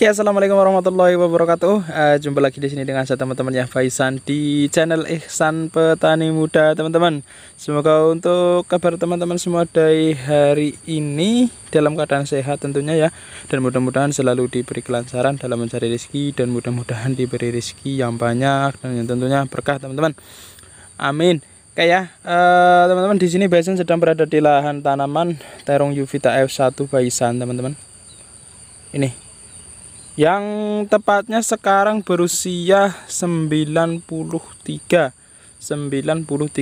Oke, okay, assalamualaikum warahmatullahi wabarakatuh. Uh, jumpa lagi di sini dengan saya teman-teman ya Faisan di channel Ihsan Petani Muda teman-teman. Semoga untuk kabar teman-teman semua dari hari ini dalam keadaan sehat tentunya ya dan mudah-mudahan selalu diberi kelancaran dalam mencari rezeki dan mudah-mudahan diberi rezeki yang banyak dan yang tentunya berkah teman-teman. Amin. Oke ya, eh, teman-teman di sini Faisan sedang berada di lahan tanaman terong Yuvita F1 Faisan teman-teman. Ini yang tepatnya sekarang berusia 93 93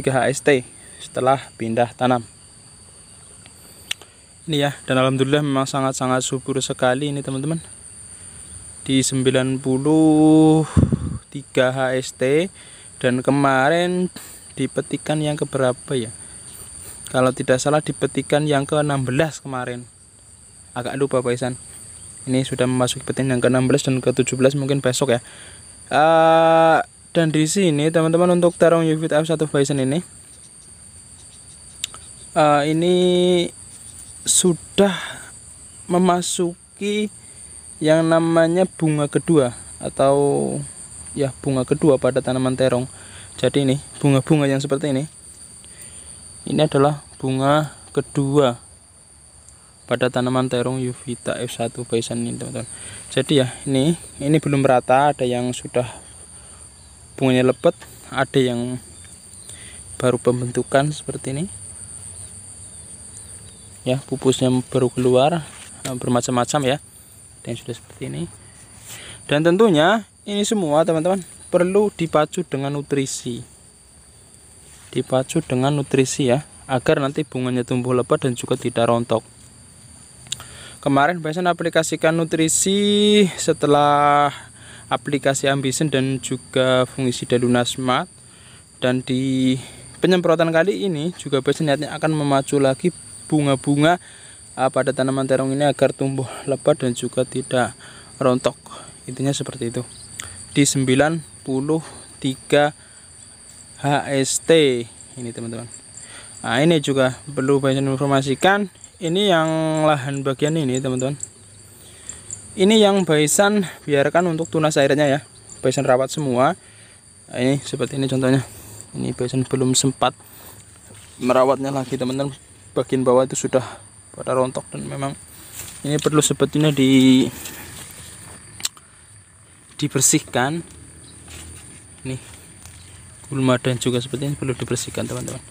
HST setelah pindah tanam ini ya dan alhamdulillah memang sangat-sangat subur sekali ini teman-teman di 93 HST dan kemarin dipetikan yang keberapa ya kalau tidak salah dipetikan yang ke-16 kemarin agak lupa Pak Isan ini sudah memasuki petin yang ke-16 dan ke-17 mungkin besok ya uh, dan di sini teman-teman untuk tarung UV F1 Bison ini uh, ini sudah memasuki yang namanya bunga kedua atau ya bunga kedua pada tanaman terong jadi ini bunga-bunga yang seperti ini ini adalah bunga kedua pada tanaman terung Yuvita F1 Bison ini teman-teman jadi ya ini ini belum rata ada yang sudah bunganya lepet ada yang baru pembentukan seperti ini ya pupusnya baru keluar eh, bermacam-macam ya dan sudah seperti ini dan tentunya ini semua teman-teman perlu dipacu dengan nutrisi dipacu dengan nutrisi ya agar nanti bunganya tumbuh lebat dan juga tidak rontok kemarin Bison aplikasikan nutrisi setelah aplikasi ambisen dan juga fungisida daluna Smart dan di penyemprotan kali ini juga Bison niatnya akan memacu lagi bunga-bunga eh, pada tanaman terong ini agar tumbuh lebat dan juga tidak rontok intinya seperti itu di 93 HST ini teman-teman nah ini juga perlu Bison informasikan ini yang lahan bagian ini teman-teman ini yang baisan biarkan untuk tunas airnya ya baisan rawat semua nah, ini seperti ini contohnya ini baisan belum sempat merawatnya lagi teman-teman bagian bawah itu sudah pada rontok dan memang ini perlu sepertinya di dibersihkan nih gulma dan juga seperti ini perlu dibersihkan teman-teman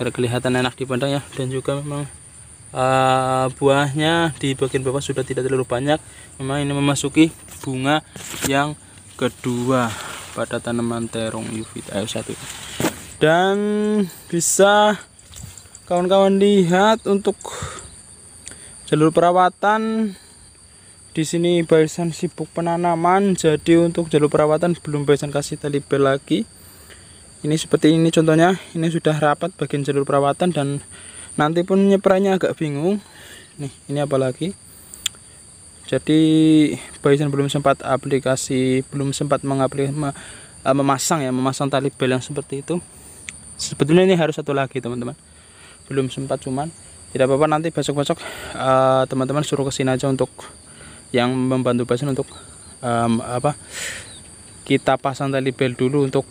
karena kelihatan enak dipandang ya dan juga memang Eh, buahnya di bagian bawah sudah tidak terlalu banyak memang ini memasuki bunga yang kedua pada tanaman terong uvita F1 dan bisa kawan-kawan lihat untuk jalur perawatan di sini barisan sibuk penanaman jadi untuk jalur perawatan belum barisan kasih tali bel lagi ini seperti ini contohnya ini sudah rapat bagian jalur perawatan dan nanti pun nyepranya agak bingung nih ini apa lagi jadi Bison belum sempat aplikasi belum sempat mengaplikasi eh, memasang ya memasang tali bel yang seperti itu sebetulnya ini harus satu lagi teman-teman belum sempat cuman tidak apa-apa nanti besok-besok eh, teman-teman -besok, uh, suruh kesini aja untuk yang membantu Bison untuk um, apa kita pasang tali bel dulu untuk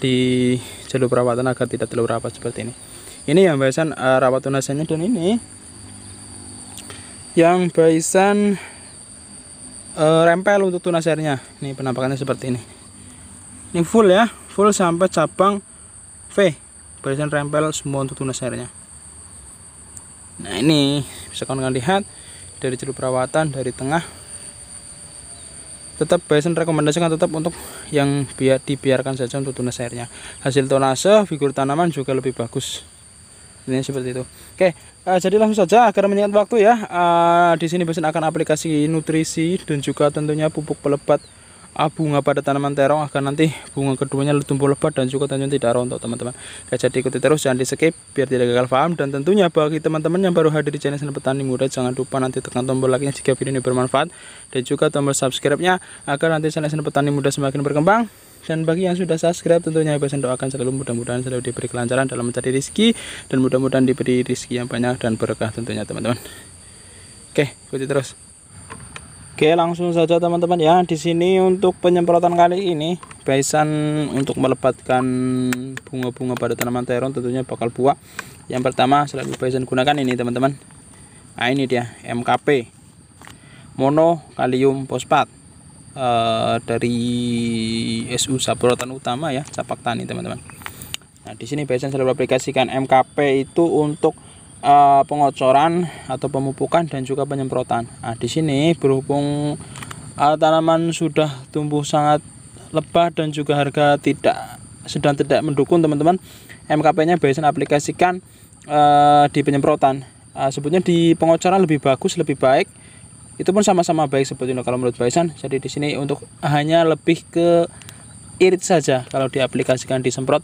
di jalur perawatan agar tidak terlalu rapat seperti ini ini yang barisan uh, eh, rawat tunasannya dan ini yang barisan uh, eh, rempel untuk tunasernya ini penampakannya seperti ini ini full ya full sampai cabang V barisan rempel semua untuk tunasernya nah ini bisa kalian lihat dari celup perawatan dari tengah tetap Bison rekomendasikan tetap untuk yang biar dibiarkan saja untuk tunas airnya hasil tonase figur tanaman juga lebih bagus ini seperti itu oke uh, jadi langsung saja agar menyingkat waktu ya uh, di sini Besin akan aplikasi nutrisi dan juga tentunya pupuk pelebat uh, bunga pada tanaman terong agar nanti bunga keduanya tumbuh lebat dan juga tanjung tidak rontok teman-teman jadi ikuti terus jangan di skip biar tidak gagal paham dan tentunya bagi teman-teman yang baru hadir di channel Sen Petani Muda jangan lupa nanti tekan tombol like-nya jika video ini bermanfaat dan juga tombol subscribe-nya agar nanti channel Sen Petani Muda semakin berkembang dan bagi yang sudah subscribe tentunya pesan doakan selalu mudah-mudahan selalu diberi kelancaran dalam mencari rezeki dan mudah-mudahan diberi rezeki yang banyak dan berkah tentunya teman-teman. Oke, ikuti terus. Oke, langsung saja teman-teman ya. Di sini untuk penyemprotan kali ini, pesan untuk melebatkan bunga-bunga pada tanaman terong tentunya bakal buah. Yang pertama selalu pesan gunakan ini teman-teman. Nah, ini dia MKP. Mono kalium fosfat uh, dari SU Sabrotan Utama ya Capak Tani teman-teman nah di sini biasanya selalu aplikasikan MKP itu untuk uh, pengocoran atau pemupukan dan juga penyemprotan nah di sini berhubung uh, tanaman sudah tumbuh sangat lebat dan juga harga tidak sedang tidak mendukung teman-teman MKP-nya biasanya aplikasikan uh, di penyemprotan uh, sebetulnya di pengocoran lebih bagus lebih baik itu pun sama-sama baik sebetulnya kalau menurut Baisan jadi di sini untuk hanya lebih ke irit saja kalau diaplikasikan disemprot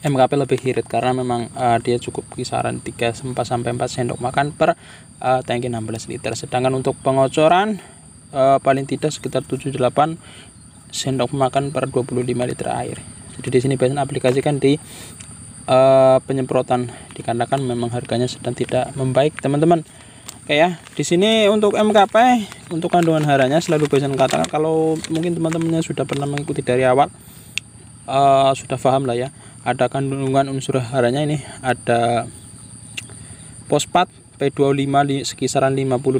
MKP lebih irit karena memang uh, dia cukup kisaran 3 4 sampai 4 sendok makan per uh, tangki 16 liter. Sedangkan untuk pengocoran uh, paling tidak sekitar 7 8 sendok makan per 25 liter air. Jadi di sini biasanya aplikasikan di uh, penyemprotan dikarenakan memang harganya sedang tidak membaik, teman-teman. Oke ya, di sini untuk MKP untuk kandungan haranya selalu bisa katakan kalau mungkin teman-temannya sudah pernah mengikuti dari awal uh, sudah paham lah ya. Ada kandungan unsur haranya ini ada fosfat P25 sekisaran 52%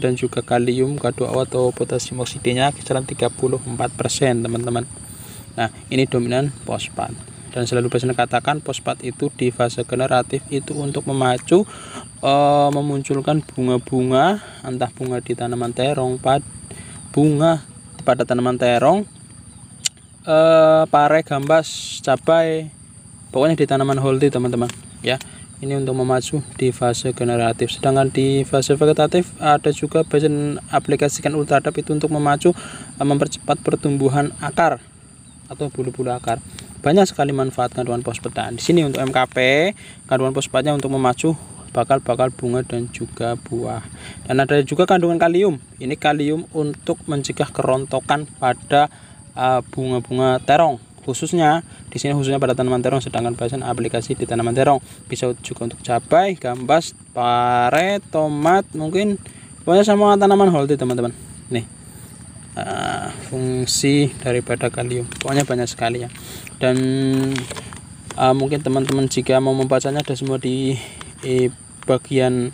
dan juga kalium K2O atau potasium oksidanya kisaran 34% teman-teman. Nah, ini dominan fosfat dan selalu biasanya katakan pospat itu di fase generatif itu untuk memacu e, memunculkan bunga-bunga entah bunga di tanaman terong pad bunga pada tanaman terong e, pare gambas cabai pokoknya di tanaman holti teman-teman ya ini untuk memacu di fase generatif sedangkan di fase vegetatif ada juga bagian aplikasikan ultradap itu untuk memacu eh, mempercepat pertumbuhan akar atau bulu-bulu akar banyak sekali manfaat kandungan fosfatnya di sini untuk MKP kandungan fosfatnya untuk memacu bakal-bakal bunga dan juga buah dan ada juga kandungan kalium ini kalium untuk mencegah kerontokan pada eh, bunga-bunga uh, terong khususnya di sini khususnya pada tanaman terong sedangkan bahasan aplikasi di tanaman terong bisa juga untuk cabai gambas pare tomat mungkin pokoknya sama tanaman holti teman-teman nih uh, fungsi daripada kalium pokoknya banyak sekali ya dan uh, mungkin teman-teman jika mau membacanya ada semua di eh, bagian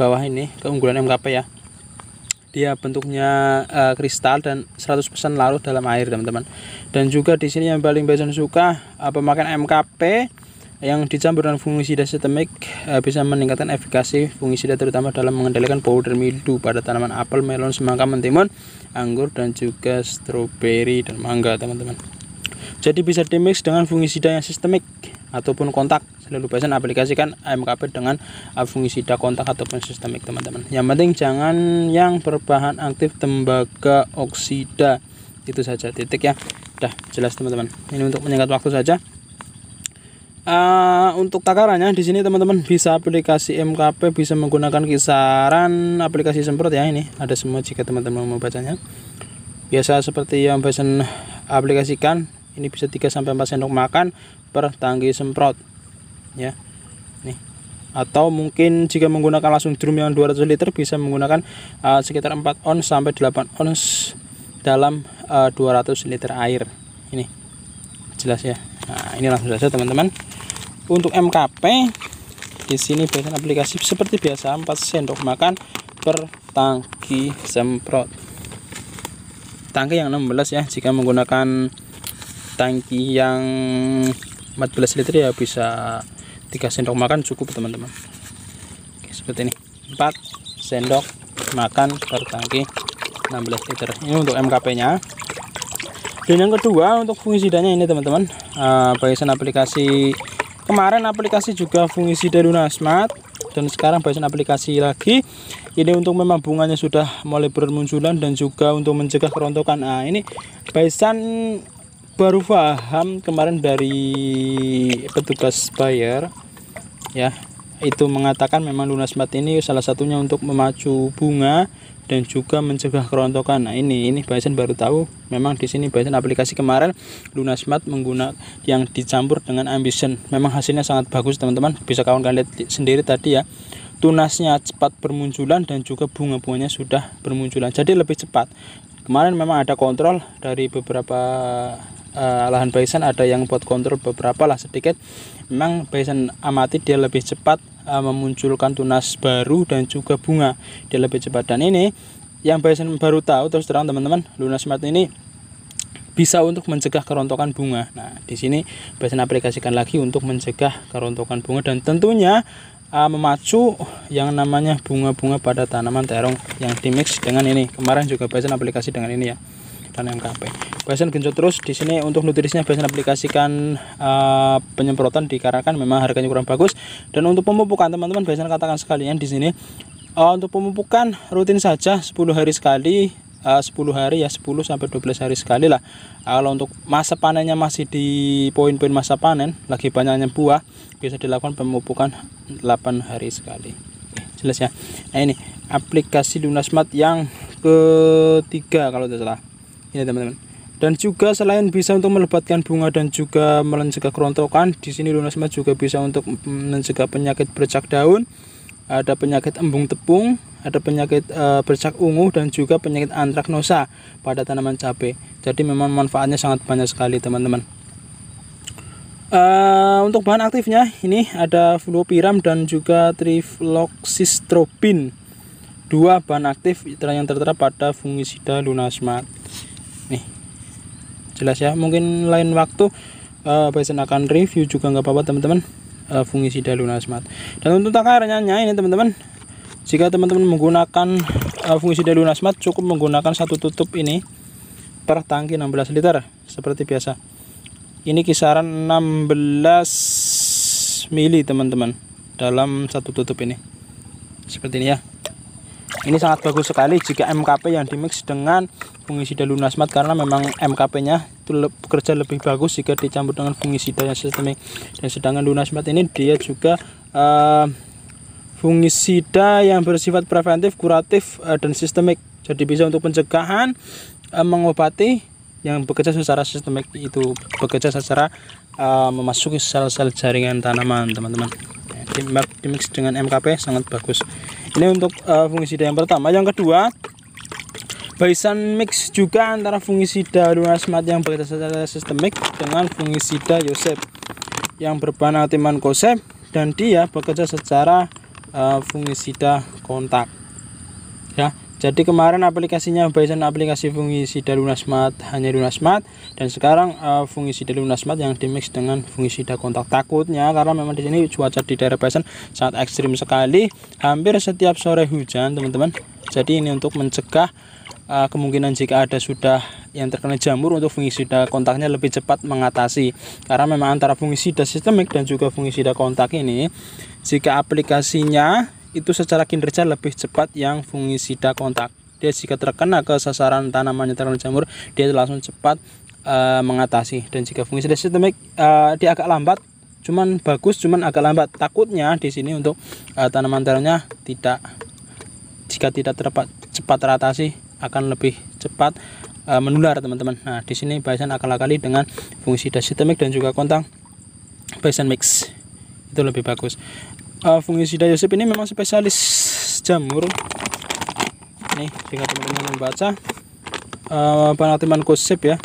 bawah ini keunggulan MKP ya dia bentuknya uh, kristal dan 100% larut dalam air teman-teman dan juga di sini yang paling biasa suka uh, ah, pemakaian MKP yang dicampur dengan fungisida sistemik uh, bisa meningkatkan efikasi fungisida terutama dalam mengendalikan powder mildew pada tanaman apel, melon, semangka, mentimun, anggur dan juga stroberi dan mangga teman-teman jadi bisa dimix dengan fungisida yang sistemik ataupun kontak. Selalu pesan aplikasikan AMKP dengan fungisida kontak ataupun sistemik, teman-teman. Yang penting jangan yang berbahan aktif tembaga oksida. Itu saja titik ya. Dah jelas teman-teman. Ini untuk menyingkat waktu saja. Uh, untuk takarannya di sini teman-teman bisa aplikasi MKP bisa menggunakan kisaran aplikasi semprot ya ini ada semua jika teman-teman mau bacanya biasa seperti yang pesan aplikasikan ini bisa 3 sampai 4 sendok makan per tangki semprot ya nih atau mungkin jika menggunakan langsung drum yang 200 liter bisa menggunakan uh, sekitar 4 ons sampai 8 ons dalam uh, eh, 200 liter air ini jelas ya nah ini langsung saja teman-teman untuk MKP di sini bagian aplikasi seperti biasa 4 sendok makan per tangki semprot tangki yang 16 ya jika menggunakan tangki yang 14 liter ya bisa 3 sendok makan cukup teman-teman Oke, seperti ini 4 sendok makan per tangki 16 liter ini untuk MKP nya dan yang kedua untuk fungisidanya ini teman-teman uh, aplikasi kemarin aplikasi juga fungisida Lunasmat dan sekarang bagian aplikasi lagi ini untuk memang bunganya sudah mulai bermunculan dan juga untuk mencegah kerontokan nah ini bahasan baru paham kemarin dari petugas bayar ya itu mengatakan memang lunas mat ini salah satunya untuk memacu bunga dan juga mencegah kerontokan. Nah, ini ini Bison baru tahu. Memang di sini Bison aplikasi kemarin lunas mat menggunakan yang dicampur dengan Ambition. Memang hasilnya sangat bagus, teman-teman. Bisa kawan kalian lihat sendiri tadi ya. Tunasnya cepat bermunculan dan juga bunga-bunganya sudah bermunculan. Jadi lebih cepat. Kemarin memang ada kontrol dari beberapa uh, lahan Bison ada yang buat kontrol beberapa lah sedikit memang Bison amati dia lebih cepat uh, memunculkan tunas baru dan juga bunga dia lebih cepat dan ini yang Bison baru tahu terus terang teman-teman Lunas Smart ini bisa untuk mencegah kerontokan bunga. Nah, di sini Bison aplikasikan lagi untuk mencegah kerontokan bunga dan tentunya uh, memacu yang namanya bunga-bunga pada tanaman terong yang dimix dengan ini. Kemarin juga Bison aplikasi dengan ini ya dan MKP. Bahasan gencot terus di sini untuk nutrisinya biasanya aplikasikan uh, penyemprotan dikarenakan memang harganya kurang bagus dan untuk pemupukan teman-teman biasanya katakan sekalian di sini uh, untuk pemupukan rutin saja 10 hari sekali eh, uh, 10 hari ya 10 sampai 12 hari sekali lah kalau untuk masa panennya masih di poin-poin masa panen lagi banyaknya buah bisa dilakukan pemupukan 8 hari sekali jelas ya nah ini aplikasi Lunasmat yang ketiga kalau tidak salah ini teman-teman dan juga selain bisa untuk melebatkan bunga dan juga mencegah kerontokan di sini lunasma juga bisa untuk mencegah penyakit bercak daun ada penyakit embung tepung ada penyakit e, bercak ungu dan juga penyakit antraknosa pada tanaman cabai jadi memang manfaatnya sangat banyak sekali teman-teman e, untuk bahan aktifnya ini ada fluopiram dan juga trifloxystrobin dua bahan aktif yang tertera pada fungisida lunasmat jelas ya mungkin lain waktu uh, Bison akan review juga nggak apa-apa teman-teman uh, eh, fungisida lunasmat dan untuk takarannya ini teman-teman jika teman-teman menggunakan uh, eh, fungisida lunasmat cukup menggunakan satu tutup ini per tangki 16 liter seperti biasa ini kisaran 16 mili teman-teman dalam satu tutup ini seperti ini ya ini sangat bagus sekali jika MKP yang dimix dengan fungisida lunasmat karena memang MKP-nya itu le bekerja lebih bagus jika dicampur dengan fungisida yang sistemik dan sedangkan lunasmat ini dia juga uh, fungisida yang bersifat preventif, kuratif uh, dan sistemik jadi bisa untuk pencegahan uh, mengobati yang bekerja secara sistemik itu bekerja secara uh, memasuki sel-sel jaringan tanaman teman-teman dimix dengan MKP sangat bagus ini untuk uh, eh, fungisida yang pertama yang kedua Baisan mix juga antara fungisida lunasmat yang berkaitan secara sistemik dengan fungisida Yosep yang berbahan atiman Kosep dan dia bekerja secara uh, eh, fungisida kontak ya jadi kemarin aplikasinya Bison aplikasi fungisida lunasmat hanya lunasmat dan sekarang uh, eh, fungisida lunasmat yang dimix dengan fungisida kontak takutnya karena memang di sini cuaca di daerah Bison sangat ekstrim sekali hampir setiap sore hujan teman-teman jadi ini untuk mencegah uh, kemungkinan jika ada sudah yang terkena jamur untuk fungisida kontaknya lebih cepat mengatasi karena memang antara fungisida sistemik dan juga fungisida kontak ini jika aplikasinya itu secara kinerja lebih cepat yang fungisida kontak. Dia jika terkena ke sasaran tanaman yang terkena jamur, dia langsung cepat uh, mengatasi. Dan jika fungisida sistemik, uh, dia agak lambat, cuman bagus, cuman agak lambat. Takutnya di sini untuk uh, tanaman terkena tidak jika tidak terdapat cepat teratasi akan lebih cepat uh, menular teman-teman. Nah di sini bahasan akal kali dengan fungisida sistemik dan juga kontak bahasan mix itu lebih bagus uh, eh, fungisida Yosef ini memang spesialis jamur nih sehingga teman-teman membaca uh, eh, penatiman kosep ya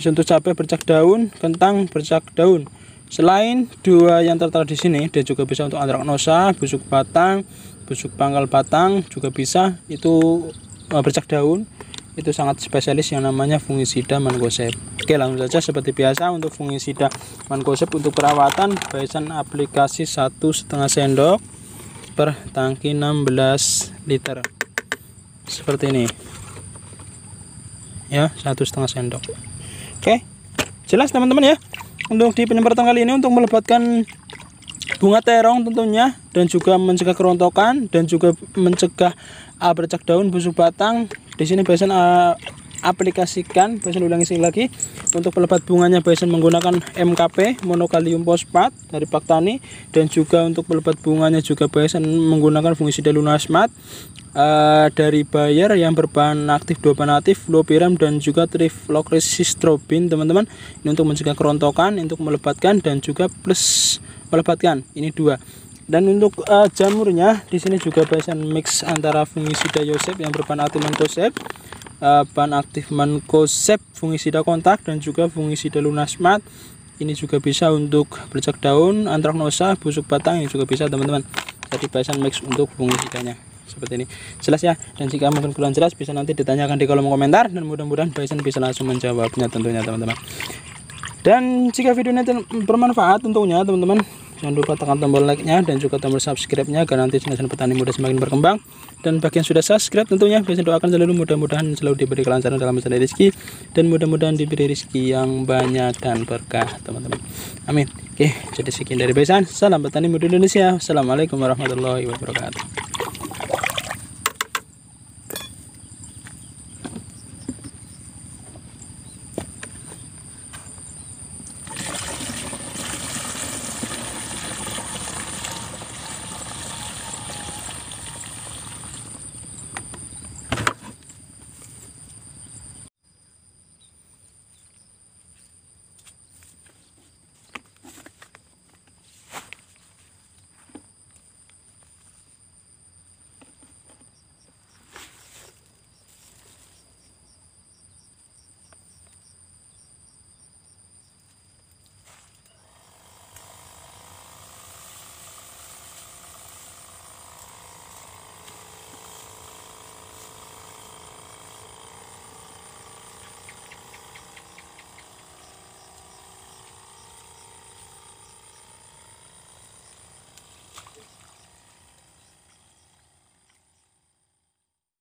untuk cabai bercak daun kentang bercak daun selain dua yang tertera di sini dia juga bisa untuk antraknosa busuk batang busuk pangkal batang juga bisa itu uh, bercak daun itu sangat spesialis yang namanya fungisida mancozeb. oke langsung saja seperti biasa untuk fungisida mancozeb untuk perawatan barisan aplikasi satu setengah sendok per tangki 16 liter seperti ini ya satu setengah sendok oke jelas teman-teman ya untuk di penyemprotan kali ini untuk melebatkan bunga terong tentunya dan juga mencegah kerontokan dan juga mencegah bercak daun busuk batang di sini Bison uh, eh, aplikasikan Bison ulangi sekali lagi untuk pelebat bunganya Bison menggunakan MKP monokalium fosfat dari Pak Tani dan juga untuk pelebat bunganya juga Bison menggunakan fungisida lunasmat uh, eh, dari Bayer yang berbahan aktif dua bahan aktif lopiram dan juga trifloxystrobin teman-teman ini untuk mencegah kerontokan untuk melebatkan dan juga plus melebatkan ini dua dan untuk uh, jamurnya di sini juga bahasan mix antara fungisida Yosep yang berbahan aktif mantosep uh, eh, bahan aktif mankosep fungisida kontak dan juga fungisida lunasmat ini juga bisa untuk bercak daun antraknosa busuk batang ini juga bisa teman-teman jadi bahasan mix untuk fungisidanya seperti ini jelas ya dan jika mungkin kurang jelas bisa nanti ditanyakan di kolom komentar dan mudah-mudahan Bison bisa langsung menjawabnya tentunya teman-teman dan jika video ini bermanfaat tentunya teman-teman jangan lupa tekan tombol like-nya dan juga tombol subscribe-nya agar nanti channel petani muda semakin berkembang dan bagi yang sudah subscribe tentunya bisa doakan selalu mudah-mudahan selalu diberi kelancaran dalam mencari rezeki dan mudah-mudahan diberi rezeki yang banyak dan berkah teman-teman amin oke jadi sekian dari Besan salam petani muda Indonesia Assalamualaikum warahmatullahi wabarakatuh